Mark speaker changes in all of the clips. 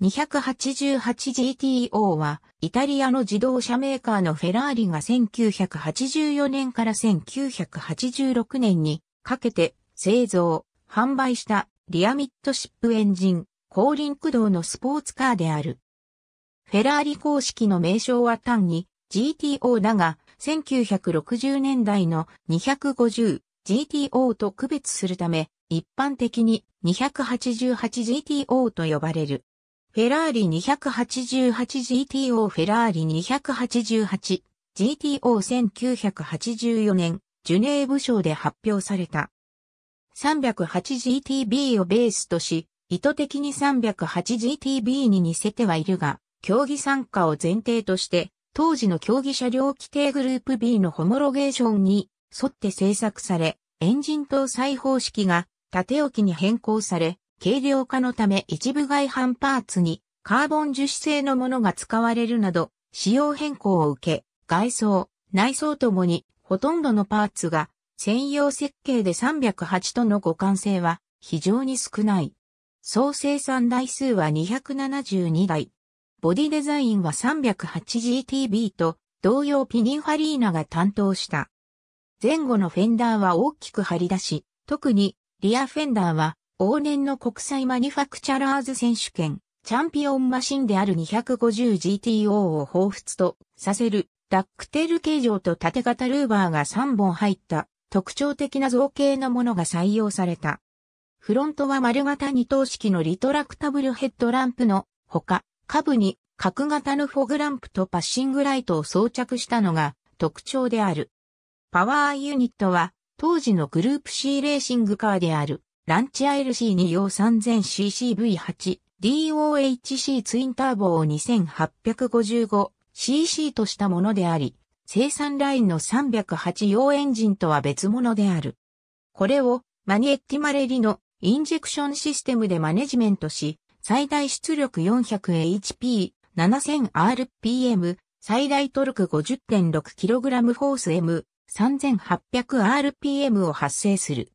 Speaker 1: 288GTO は、イタリアの自動車メーカーのフェラーリが1984年から1986年にかけて製造、販売したリアミッドシップエンジン、後輪駆動のスポーツカーである。フェラーリ公式の名称は単に GTO だが、1960年代の 250GTO と区別するため、一般的に 288GTO と呼ばれる。フェラーリ 288GTO フェラーリ 288GTO1984 年、ジュネーブ賞で発表された。308GTB をベースとし、意図的に 308GTB に似せてはいるが、競技参加を前提として、当時の競技車両規定グループ B のホモロゲーションに沿って製作され、エンジン搭載方式が縦置きに変更され、軽量化のため一部外反パーツにカーボン樹脂製のものが使われるなど、仕様変更を受け、外装、内装ともにほとんどのパーツが専用設計で308との互換性は非常に少ない。総生産台数は272台。ボディデザインは 308GTB と同様ピニンファリーナが担当した。前後のフェンダーは大きく張り出し、特にリアフェンダーは往年の国際マニュファクチャラーズ選手権、チャンピオンマシンである 250GTO を彷彿とさせる、ダックテール形状と縦型ルーバーが3本入った特徴的な造形のものが採用された。フロントは丸型二等式のリトラクタブルヘッドランプのほか、下部に角型のフォグランプとパッシングライトを装着したのが特徴である。パワーユニットは当時のグループ C レーシングカーであるランチア LC2 用 3000ccV8、DOHC ツインターボを 2855cc としたものであり、生産ラインの308用エンジンとは別物である。これをマニエッティマレリのインジェクションシステムでマネジメントし、最大出力 400HP、7000rpm、最大トルク 50.6kg フォース M、3800rpm を発生する。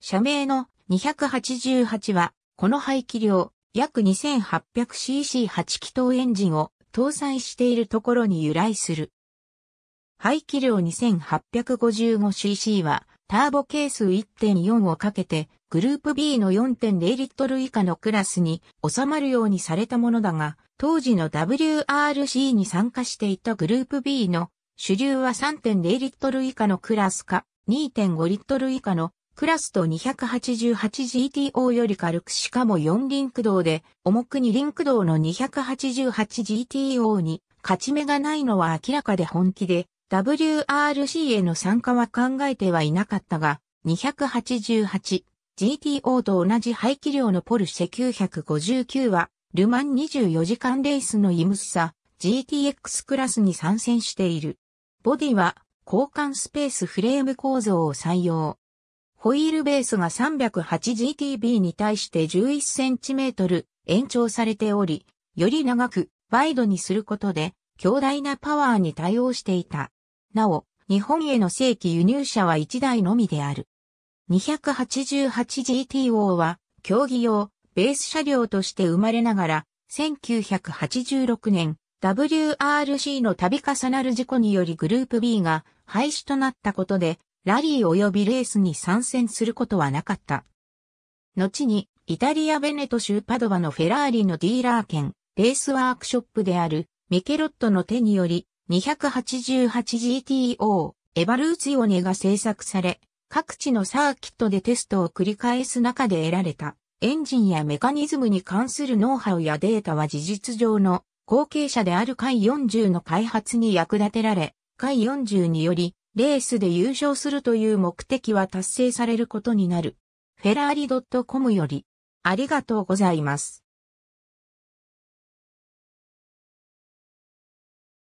Speaker 1: 社名の288は、この排気量、約 2800cc8 気筒エンジンを搭載しているところに由来する。排気量 2855cc は、ターボケース1.4をかけて、グループ B の4.0リットル以下のクラスに収まるようにされたものだが、当時の WRC に参加していたグループ B の主流は3.0リットル以下のクラスか2.5リットル以下のクラスと 288GTO より軽くしかも4リンクで、重く2リンク道の 288GTO に勝ち目がないのは明らかで本気で、WRC への参加は考えてはいなかったが、288GTO と同じ排気量のポルシェ959は、ルマン24時間レースのイムスサ GTX クラスに参戦している。ボディは交換スペースフレーム構造を採用。ホイールベースが 308GTB に対して 11cm 延長されており、より長くワイドにすることで強大なパワーに対応していた。なお、日本への正規輸入車は1台のみである。288GTO は競技用ベース車両として生まれながら、1986年 WRC の度重なる事故によりグループ B が廃止となったことでラリー及びレースに参戦することはなかった。後に、イタリア・ベネト州パドバのフェラーリのディーラー兼、レースワークショップである、ミケロットの手により、288GTO、エバルーツィオネが製作され、各地のサーキットでテストを繰り返す中で得られた、エンジンやメカニズムに関するノウハウやデータは事実上の後継者である回40の開発に役立てられ、回40により、レースで優勝するという目的は達成されることになる。フェラーリ .com より、ありがとうございます。